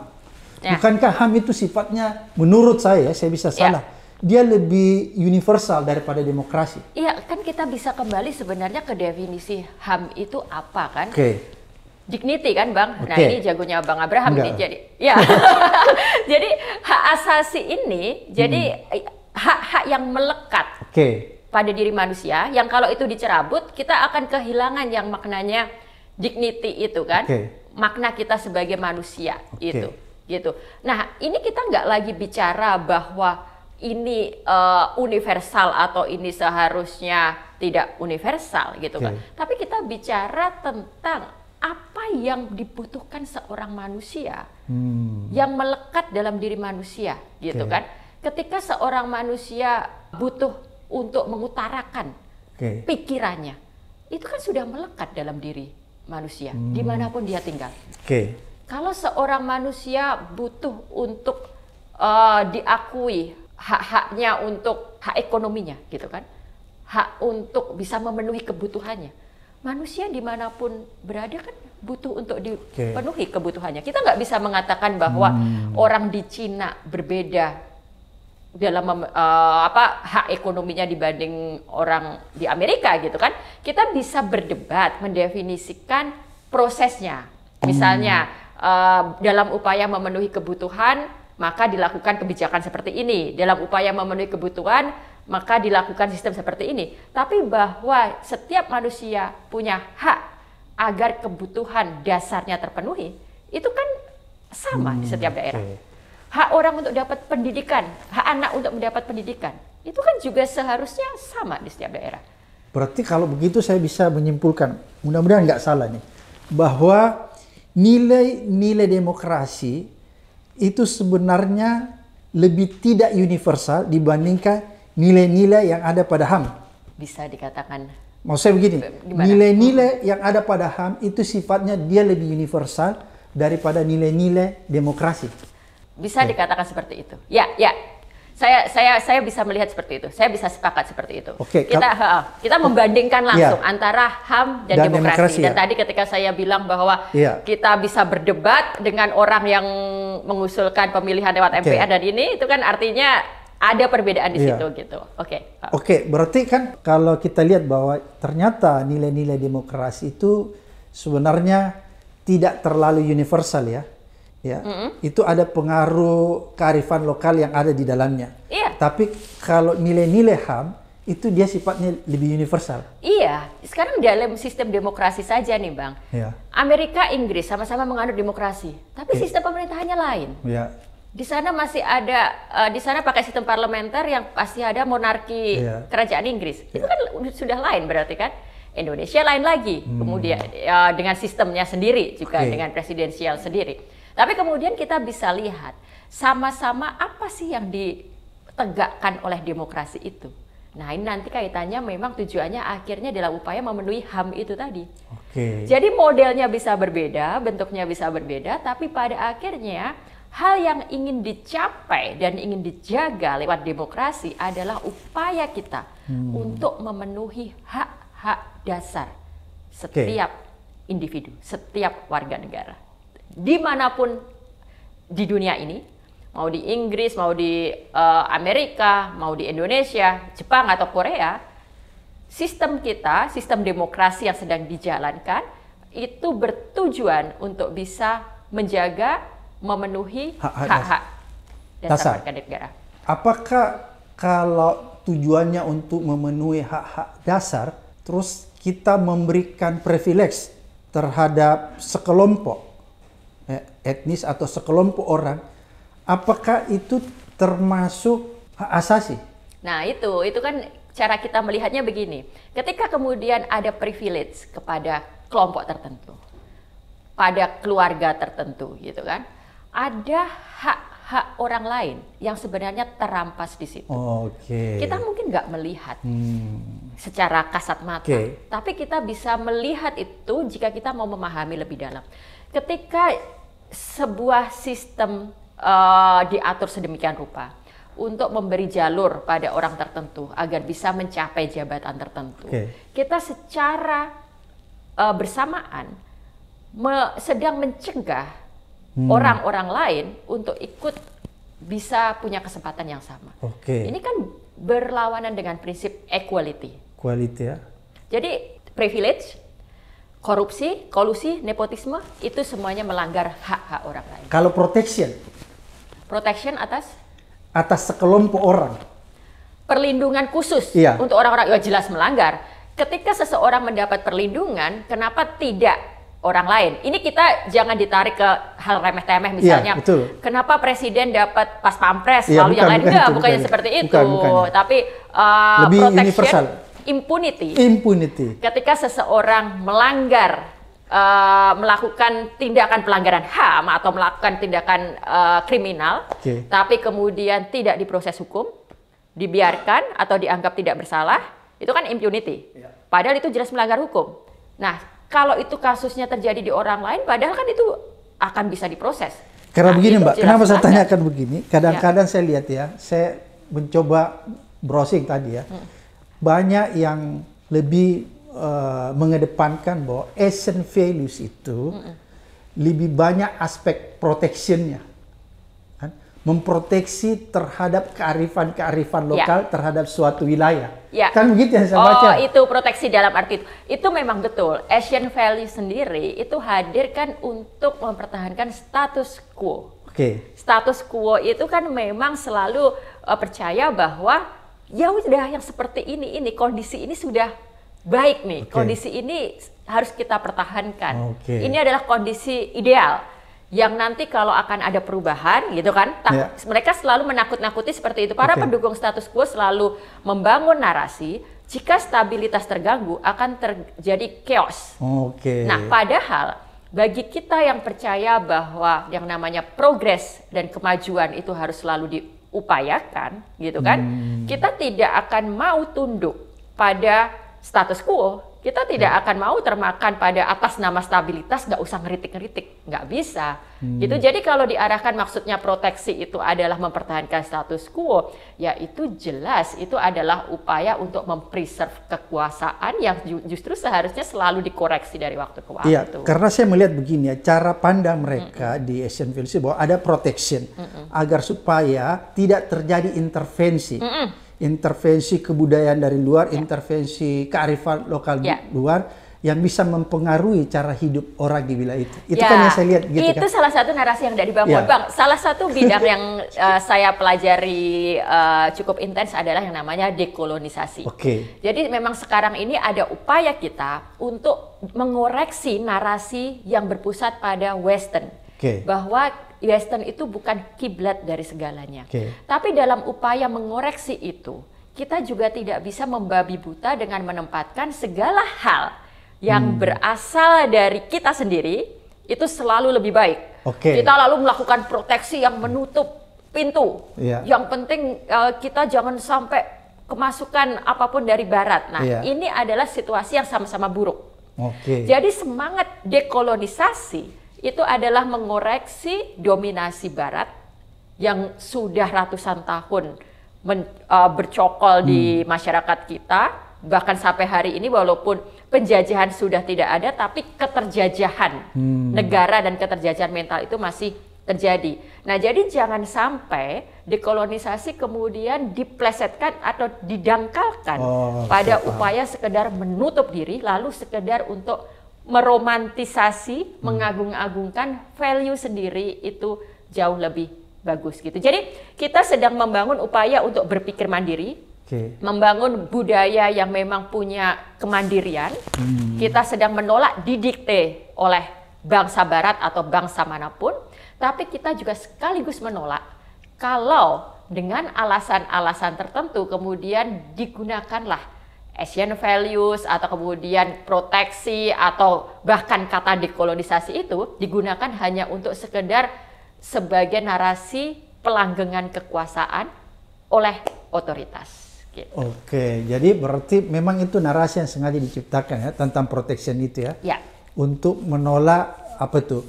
ya. bukankah HAM itu sifatnya menurut saya, saya bisa ya. salah. Ya dia lebih universal daripada demokrasi. Iya, kan kita bisa kembali sebenarnya ke definisi HAM itu apa kan? Oke. Okay. Dignity kan Bang? Okay. Nah ini jagonya Bang Abraham Enggak. ini Jadi, ya. jadi hak asasi ini, jadi hmm. hak-hak yang melekat. Okay. Pada diri manusia, yang kalau itu dicerabut, kita akan kehilangan yang maknanya dignity itu kan, okay. makna kita sebagai manusia okay. itu, gitu. Nah ini kita nggak lagi bicara bahwa ini uh, universal atau ini seharusnya tidak universal gitu kan. Okay. Iya. Tapi kita bicara tentang apa yang dibutuhkan seorang manusia hmm. yang melekat dalam diri manusia gitu okay. kan. Ketika seorang manusia butuh untuk mengutarakan okay. pikirannya, itu kan sudah melekat dalam diri manusia hmm. dimanapun dia tinggal. Okay. Kalau seorang manusia butuh untuk uh, diakui hak-haknya untuk hak ekonominya gitu kan hak untuk bisa memenuhi kebutuhannya manusia dimanapun berada kan butuh untuk dipenuhi okay. kebutuhannya kita nggak bisa mengatakan bahwa hmm. orang di Cina berbeda dalam uh, apa hak ekonominya dibanding orang di Amerika gitu kan kita bisa berdebat mendefinisikan prosesnya misalnya hmm. uh, dalam upaya memenuhi kebutuhan maka dilakukan kebijakan seperti ini. Dalam upaya memenuhi kebutuhan, maka dilakukan sistem seperti ini. Tapi bahwa setiap manusia punya hak agar kebutuhan dasarnya terpenuhi, itu kan sama hmm, di setiap daerah. Okay. Hak orang untuk dapat pendidikan, hak anak untuk mendapat pendidikan, itu kan juga seharusnya sama di setiap daerah. Berarti kalau begitu saya bisa menyimpulkan, mudah-mudahan nggak salah nih, bahwa nilai-nilai demokrasi itu sebenarnya lebih tidak universal dibandingkan nilai-nilai yang ada pada HAM. Bisa dikatakan. mau saya begini, eh, nilai-nilai yang ada pada HAM itu sifatnya dia lebih universal daripada nilai-nilai demokrasi. Bisa ya. dikatakan seperti itu. Ya, ya, saya saya saya bisa melihat seperti itu. Saya bisa sepakat seperti itu. Oke, okay, kita ha, kita membandingkan iya. langsung yeah. antara HAM dan, dan demokrasi. demokrasi. Dan ya. tadi ketika saya bilang bahwa yeah. kita bisa berdebat dengan orang yang mengusulkan pemilihan lewat MPR okay. dan ini itu kan artinya ada perbedaan di yeah. situ gitu. Oke. Okay. Oke, okay, berarti kan kalau kita lihat bahwa ternyata nilai-nilai demokrasi itu sebenarnya tidak terlalu universal ya ya mm -hmm. itu ada pengaruh kearifan lokal yang ada di dalamnya. Iya. Tapi kalau nilai-nilai HAM itu dia sifatnya lebih universal. Iya, sekarang dalam sistem demokrasi saja nih bang. Iya. Amerika, Inggris sama-sama menganut demokrasi, tapi iya. sistem pemerintahannya lain. Iya. Di sana masih ada, uh, di sana pakai sistem parlementer yang pasti ada monarki iya. kerajaan Inggris. Iya. Itu kan sudah lain berarti kan. Indonesia lain lagi, hmm. kemudian ya, dengan sistemnya sendiri juga okay. dengan presidensial sendiri. Tapi kemudian kita bisa lihat sama-sama apa sih yang ditegakkan oleh demokrasi itu. Nah ini nanti kaitannya memang tujuannya akhirnya adalah upaya memenuhi HAM itu tadi. Oke. Jadi modelnya bisa berbeda, bentuknya bisa berbeda, tapi pada akhirnya hal yang ingin dicapai dan ingin dijaga lewat demokrasi adalah upaya kita hmm. untuk memenuhi hak-hak dasar setiap Oke. individu, setiap warga negara dimanapun di dunia ini, mau di Inggris, mau di uh, Amerika, mau di Indonesia, Jepang atau Korea, sistem kita, sistem demokrasi yang sedang dijalankan itu bertujuan untuk bisa menjaga, memenuhi hak-hak dasar warga negara. Apakah kalau tujuannya untuk memenuhi hak-hak dasar, terus kita memberikan privilege terhadap sekelompok Eh, etnis atau sekelompok orang, apakah itu termasuk hak asasi? Nah, itu itu kan cara kita melihatnya begini. Ketika kemudian ada privilege kepada kelompok tertentu, pada keluarga tertentu gitu kan. Ada hak-hak orang lain yang sebenarnya terampas di situ. Okay. Kita mungkin nggak melihat hmm. secara kasat mata, okay. tapi kita bisa melihat itu jika kita mau memahami lebih dalam. Ketika sebuah sistem uh, diatur sedemikian rupa untuk memberi jalur pada orang tertentu agar bisa mencapai jabatan tertentu. Okay. Kita secara uh, bersamaan me sedang mencegah hmm. orang-orang hmm. lain untuk ikut bisa punya kesempatan yang sama. Okay. Ini kan berlawanan dengan prinsip equality. Equality ya. Jadi privilege korupsi, kolusi, nepotisme itu semuanya melanggar hak-hak orang lain. Kalau protection? Protection atas? Atas sekelompok orang. Perlindungan khusus iya. untuk orang-orang yang jelas melanggar. Ketika seseorang mendapat perlindungan, kenapa tidak orang lain? Ini kita jangan ditarik ke hal remeh-temeh iya, misalnya. Iya, betul. Kenapa presiden dapat pas pampres iya, lalu bukan, yang lain bukan, enggak, bukannya bukan, seperti itu. Bukan, bukan. Tapi uh, lebih protection universal impunity. Impunity. Ketika seseorang melanggar uh, melakukan tindakan pelanggaran HAM atau melakukan tindakan uh, kriminal, okay. tapi kemudian tidak diproses hukum, dibiarkan atau dianggap tidak bersalah, itu kan impunity. Ya. Padahal itu jelas melanggar hukum. Nah, kalau itu kasusnya terjadi di orang lain, padahal kan itu akan bisa diproses. Karena nah, begini Mbak, kenapa saya tanyakan begini? Kadang-kadang ya. saya lihat ya, saya mencoba browsing tadi ya. Hmm banyak yang lebih uh, mengedepankan bahwa Asian values itu mm -mm. lebih banyak aspek protectionnya kan? memproteksi terhadap kearifan-kearifan ya. lokal yeah. terhadap suatu wilayah yeah. kan begitu yang saya oh, itu proteksi dalam arti itu itu memang betul Asian values sendiri itu hadirkan untuk mempertahankan status quo okay. status quo itu kan memang selalu eh, percaya bahwa ya udah yang seperti ini ini kondisi ini sudah baik nih. Okay. Kondisi ini harus kita pertahankan. Okay. Ini adalah kondisi ideal yang nanti kalau akan ada perubahan gitu kan yeah. Ya. mereka selalu menakut-nakuti seperti itu para okay. pendukung status quo selalu membangun narasi jika stabilitas terganggu akan terjadi chaos. Okay. Nah, padahal bagi kita yang percaya bahwa yang namanya progres dan kemajuan itu harus selalu di upayakan gitu kan hmm. kita tidak akan mau tunduk pada status quo kita tidak hmm. akan mau termakan pada atas nama stabilitas nggak usah ngeritik-ngeritik nggak bisa hmm. gitu jadi kalau diarahkan maksudnya proteksi itu adalah mempertahankan status quo ya itu jelas itu adalah upaya untuk mempreserve kekuasaan yang justru seharusnya selalu dikoreksi dari waktu ke iya, waktu iya karena saya melihat begini ya cara pandang mereka mm -mm. di Asian Philips bahwa ada protection mm -mm. agar supaya tidak terjadi intervensi mm -mm intervensi kebudayaan dari luar, yeah. intervensi kearifan lokal yeah. luar yang bisa mempengaruhi cara hidup orang di wilayah itu. Itu kan ya, kan yang saya lihat gitu itu kan. salah satu narasi yang dari Bang ya. Bang, salah satu bidang yang uh, saya pelajari uh, cukup intens adalah yang namanya dekolonisasi. Oke. Okay. Jadi memang sekarang ini ada upaya kita untuk mengoreksi narasi yang berpusat pada western. Okay. Bahwa Western itu bukan kiblat dari segalanya. Okay. Tapi dalam upaya mengoreksi itu, kita juga tidak bisa membabi buta dengan menempatkan segala hal yang hmm. berasal dari kita sendiri itu selalu lebih baik. Okay. Kita lalu melakukan proteksi yang menutup pintu. Yeah. Yang penting uh, kita jangan sampai kemasukan apapun dari barat. Nah, yeah. ini adalah situasi yang sama-sama buruk. Okay. Jadi semangat dekolonisasi itu adalah mengoreksi dominasi Barat yang sudah ratusan tahun men, uh, bercokol hmm. di masyarakat kita, bahkan sampai hari ini walaupun penjajahan sudah tidak ada, tapi keterjajahan hmm. negara dan keterjajahan mental itu masih terjadi. Nah, jadi jangan sampai dekolonisasi kemudian diplesetkan atau didangkalkan oh, pada upaya sekedar menutup diri lalu sekedar untuk meromantisasi, hmm. mengagung-agungkan value sendiri itu jauh lebih bagus gitu. Jadi kita sedang membangun upaya untuk berpikir mandiri, okay. membangun budaya yang memang punya kemandirian. Hmm. Kita sedang menolak didikte oleh bangsa Barat atau bangsa manapun, tapi kita juga sekaligus menolak kalau dengan alasan-alasan tertentu kemudian digunakanlah Asian values atau kemudian proteksi atau bahkan kata dekolonisasi itu digunakan hanya untuk sekedar sebagai narasi pelanggengan kekuasaan oleh otoritas. Gitu. Oke, jadi berarti memang itu narasi yang sengaja diciptakan ya tentang protection itu ya. Ya. Untuk menolak apa tuh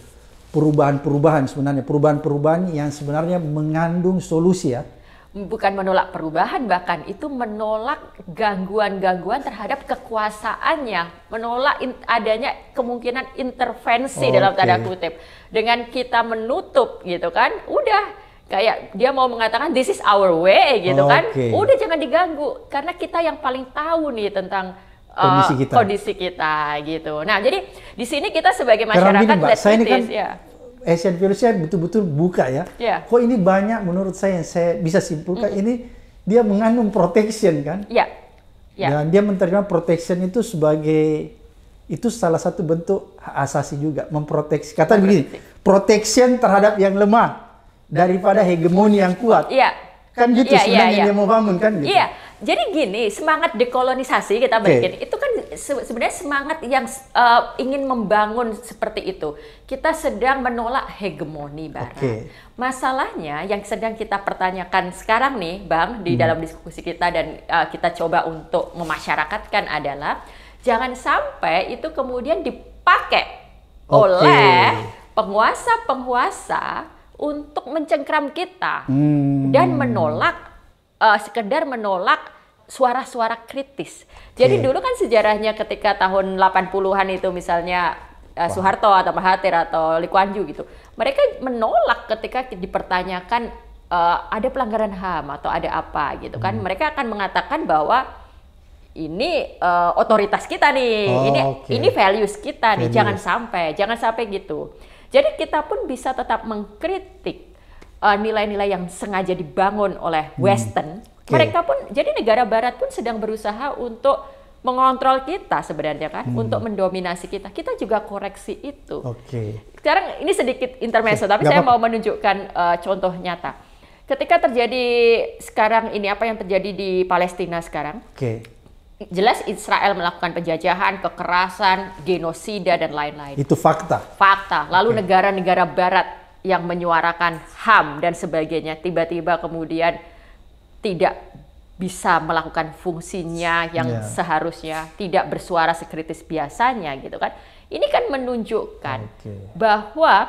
perubahan-perubahan sebenarnya perubahan-perubahan yang sebenarnya mengandung solusi ya bukan menolak perubahan bahkan itu menolak gangguan-gangguan terhadap kekuasaannya, menolak adanya kemungkinan intervensi okay. dalam tanda kutip. Dengan kita menutup gitu kan, udah kayak dia mau mengatakan this is our way gitu okay. kan. Udah jangan diganggu karena kita yang paling tahu nih tentang uh, kondisi kita. kondisi kita gitu. Nah, jadi di sini kita sebagai masyarakat ini, Mbak, saya ini kan ya. Asian Virus saya betul-betul buka ya. Yeah. Kok ini banyak menurut saya yang saya bisa simpulkan mm ini dia mengandung protection kan? Iya. Yeah. Yeah. Dan dia menerima protection itu sebagai itu salah satu bentuk asasi juga memproteksi. Kata begini, protection terhadap yang lemah daripada hegemoni yang kuat. Iya. Yeah. Kan gitu yeah, iya, sebenarnya yeah, yeah. dia mau bangun kan gitu. Iya. Yeah jadi gini, semangat dekolonisasi kita balikin okay. itu kan sebenarnya semangat yang uh, ingin membangun seperti itu. Kita sedang menolak hegemoni barat. Okay. Masalahnya yang sedang kita pertanyakan sekarang nih, Bang, di hmm. dalam diskusi kita dan uh, kita coba untuk memasyarakatkan adalah jangan sampai itu kemudian dipakai okay. oleh penguasa-penguasa untuk mencengkram kita hmm. dan menolak uh, sekedar menolak suara-suara kritis. Jadi okay. dulu kan sejarahnya ketika tahun 80-an itu misalnya uh, Soeharto atau Mahathir atau Lee gitu. Mereka menolak ketika dipertanyakan uh, ada pelanggaran HAM atau ada apa gitu kan. Hmm. Mereka akan mengatakan bahwa ini uh, otoritas kita nih, oh, ini okay. ini values kita values. nih, jangan sampai, jangan sampai gitu. Jadi kita pun bisa tetap mengkritik Eh, nilai-nilai uh, yang sengaja dibangun oleh hmm. Western, okay. mereka pun jadi negara Barat pun sedang berusaha untuk mengontrol kita sebenarnya kan, hmm. untuk mendominasi kita. Kita juga koreksi itu. Oke. Okay. Sekarang ini sedikit intermezzo, okay. tapi Gak saya mau menunjukkan uh, contoh nyata. Ketika terjadi sekarang ini apa yang terjadi di Palestina sekarang? Oke. Okay jelas Israel melakukan penjajahan, kekerasan, genosida dan lain-lain. Itu fakta. Fakta. Lalu negara-negara okay. Barat yang menyuarakan HAM dan sebagainya tiba-tiba kemudian tidak bisa melakukan fungsinya yang yeah. seharusnya, tidak bersuara sekritis biasanya gitu kan. Ini kan menunjukkan okay. bahwa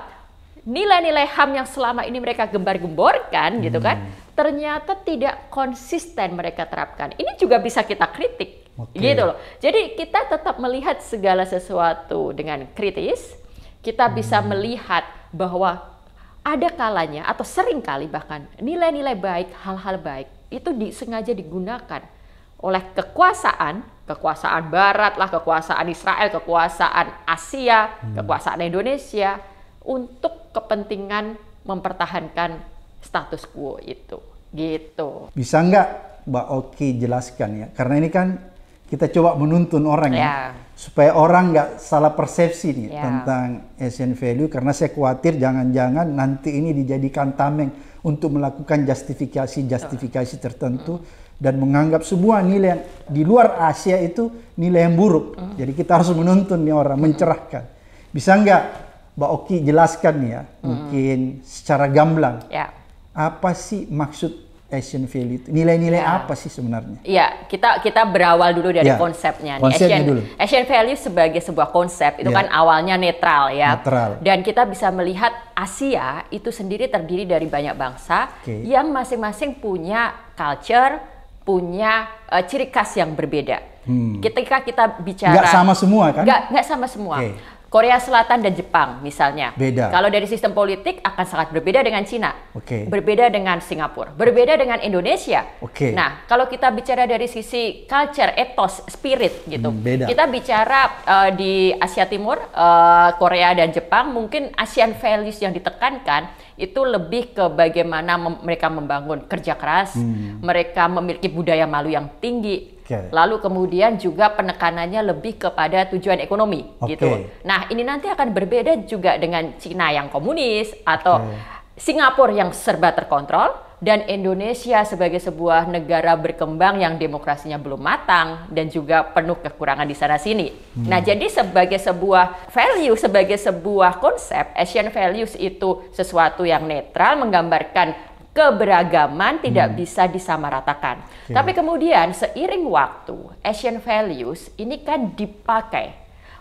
nilai-nilai HAM yang selama ini mereka gembar-gemborkan hmm. gitu kan, hmm. ternyata tidak konsisten mereka terapkan. Ini juga bisa kita kritik. Okay. Gitu loh. Jadi kita tetap melihat segala sesuatu dengan kritis. Kita hmm. bisa melihat bahwa ada kalanya atau sering kali bahkan nilai-nilai baik, hal-hal baik itu disengaja digunakan oleh kekuasaan, kekuasaan barat lah, kekuasaan Israel, kekuasaan Asia, hmm. kekuasaan Indonesia untuk kepentingan mempertahankan status quo itu. Gitu. Bisa nggak Mbak Oki jelaskan ya? Karena ini kan kita coba menuntun orang ya. ya supaya orang nggak salah persepsi nih yeah. tentang Asian value karena saya khawatir jangan-jangan nanti ini dijadikan tameng untuk melakukan justifikasi-justifikasi tertentu mm. dan menganggap semua nilai yang di luar Asia itu nilai yang buruk. Mm. Jadi kita harus menuntun nih orang, mencerahkan. Bisa nggak Mbak Oki jelaskan nih ya, mm. mungkin secara gamblang. Yeah. Apa sih maksud Asian value itu nilai-nilai yeah. apa sih sebenarnya? Iya, kita kita berawal dulu dari yeah. konsepnya. Nih. Konsepnya Asian, dulu. Asian value sebagai sebuah konsep itu yeah. kan awalnya netral ya. Netral. Dan kita bisa melihat Asia itu sendiri terdiri dari banyak bangsa okay. yang masing-masing punya culture, punya uh, ciri khas yang berbeda. Hmm. Ketika kita bicara, nggak sama semua kan? Nggak nggak sama semua. Okay Korea Selatan dan Jepang misalnya. Beda. Kalau dari sistem politik akan sangat berbeda dengan Cina. Oke. Okay. Berbeda dengan Singapura, berbeda dengan Indonesia. Oke. Okay. Nah, kalau kita bicara dari sisi culture, ethos, spirit gitu. Hmm, beda. Kita bicara uh, di Asia Timur, uh, Korea dan Jepang mungkin Asian values yang ditekankan itu lebih ke bagaimana mem mereka membangun kerja keras, hmm. mereka memiliki budaya malu yang tinggi. Lalu kemudian juga penekanannya lebih kepada tujuan ekonomi okay. gitu. Nah, ini nanti akan berbeda juga dengan Cina yang komunis atau okay. Singapura yang serba terkontrol dan Indonesia sebagai sebuah negara berkembang yang demokrasinya belum matang dan juga penuh kekurangan di sana sini. Hmm. Nah, jadi sebagai sebuah value, sebagai sebuah konsep, Asian values itu sesuatu yang netral menggambarkan keberagaman tidak hmm. bisa disamaratakan. Okay. Iya. Tapi kemudian seiring waktu, Asian values ini kan dipakai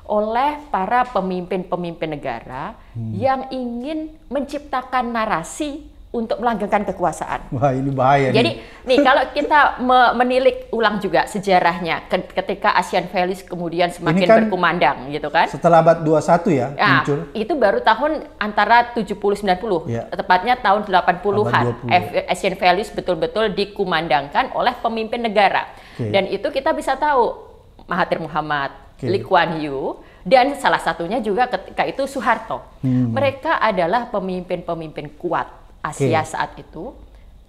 oleh para pemimpin-pemimpin negara hmm. yang ingin menciptakan narasi untuk melanggengkan kekuasaan. Wah ini bahaya. Jadi nih, nih kalau kita me menilik ulang juga sejarahnya ketika ASEAN Values kemudian semakin kan berkumandang gitu kan. Setelah abad 21 ya nah, muncul. Itu baru tahun antara 70-90, ya. tepatnya tahun 80-an ASEAN Values betul-betul dikumandangkan oleh pemimpin negara. Okay. Dan itu kita bisa tahu Mahathir Muhammad, okay. Lee Kuan Yew, dan salah satunya juga ketika itu Soeharto. Hmm. Mereka adalah pemimpin-pemimpin kuat Asia okay. saat itu,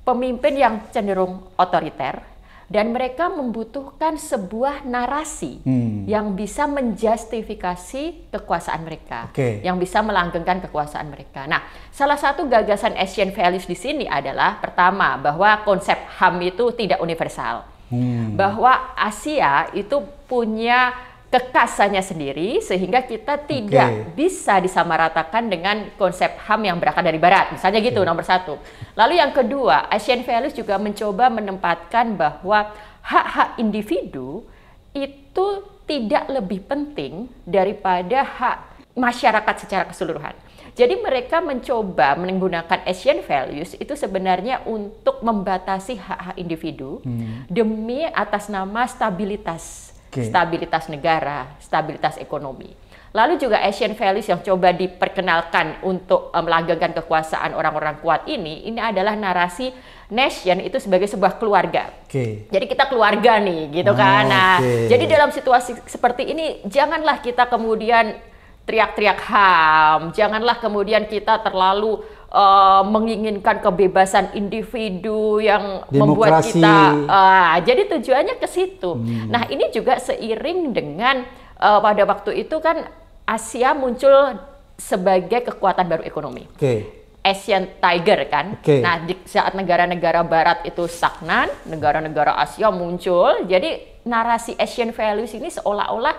pemimpin yang cenderung otoriter dan mereka membutuhkan sebuah narasi hmm. yang bisa menjustifikasi kekuasaan mereka, okay. yang bisa melanggengkan kekuasaan mereka. Nah, salah satu gagasan Asian values di sini adalah pertama bahwa konsep HAM itu tidak universal. Hmm. Bahwa Asia itu punya kekasannya sendiri sehingga kita tidak okay. bisa disamaratakan dengan konsep HAM yang berakar dari barat misalnya gitu nomor satu lalu yang kedua Asian Values juga mencoba menempatkan bahwa hak-hak individu itu tidak lebih penting daripada hak masyarakat secara keseluruhan jadi mereka mencoba menggunakan Asian values itu sebenarnya untuk membatasi hak-hak individu hmm. demi atas nama stabilitas okay. stabilitas negara, stabilitas ekonomi. Lalu juga Asian values yang coba diperkenalkan untuk melanggengkan kekuasaan orang-orang kuat ini, ini adalah narasi nation itu sebagai sebuah keluarga. Okay. Jadi kita keluarga nih, gitu oh, kan. Nah, jadi dalam situasi seperti ini, janganlah kita kemudian teriak-teriak ham, janganlah kemudian kita terlalu uh, menginginkan kebebasan individu yang Demokrasi. membuat kita uh, jadi tujuannya ke situ. Hmm. Nah, ini juga seiring dengan uh, pada waktu itu kan Asia muncul sebagai kekuatan baru ekonomi. Okay. Asian Tiger kan. Okay. Nah, di saat negara-negara barat itu stagnan, negara-negara Asia muncul. Jadi narasi Asian values ini seolah-olah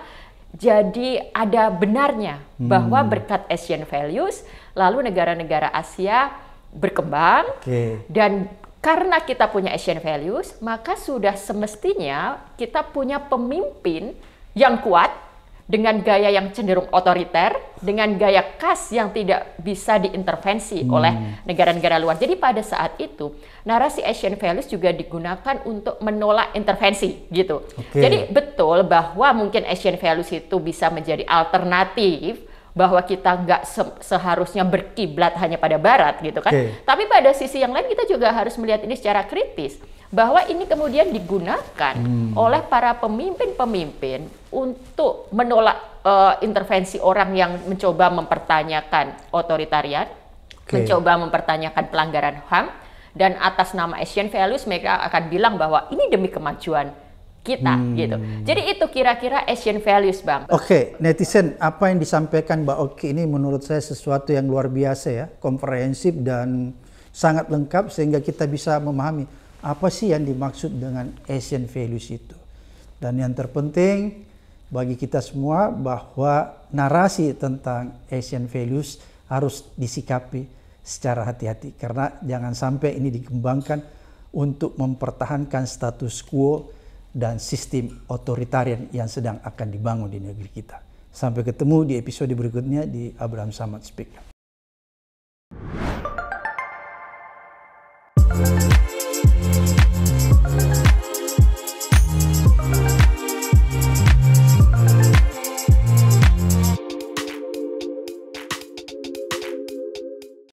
jadi ada benarnya bahwa hmm. berkat Asian values lalu negara-negara Asia berkembang okay. dan karena kita punya Asian values maka sudah semestinya kita punya pemimpin yang kuat dengan gaya yang cenderung otoriter, dengan gaya khas yang tidak bisa diintervensi hmm. oleh negara-negara luar. Jadi pada saat itu narasi Asian values juga digunakan untuk menolak intervensi gitu. Okay. Jadi betul bahwa mungkin Asian values itu bisa menjadi alternatif bahwa kita nggak se seharusnya berkiblat hanya pada barat gitu kan. Okay. Tapi pada sisi yang lain kita juga harus melihat ini secara kritis bahwa ini kemudian digunakan hmm. oleh para pemimpin-pemimpin untuk menolak uh, intervensi orang yang mencoba mempertanyakan otoritarian, okay. mencoba mempertanyakan pelanggaran HAM dan atas nama Asian values mereka akan bilang bahwa ini demi kemajuan kita hmm. gitu. Jadi itu kira-kira Asian values bang. Oke, okay. netizen apa yang disampaikan Mbak Oki ini menurut saya sesuatu yang luar biasa ya, komprehensif dan sangat lengkap sehingga kita bisa memahami apa sih yang dimaksud dengan Asian values itu. Dan yang terpenting bagi kita semua bahwa narasi tentang Asian values harus disikapi secara hati-hati karena jangan sampai ini dikembangkan untuk mempertahankan status quo dan sistem otoritarian yang sedang akan dibangun di negeri kita. Sampai ketemu di episode berikutnya di Abraham Samad Speak.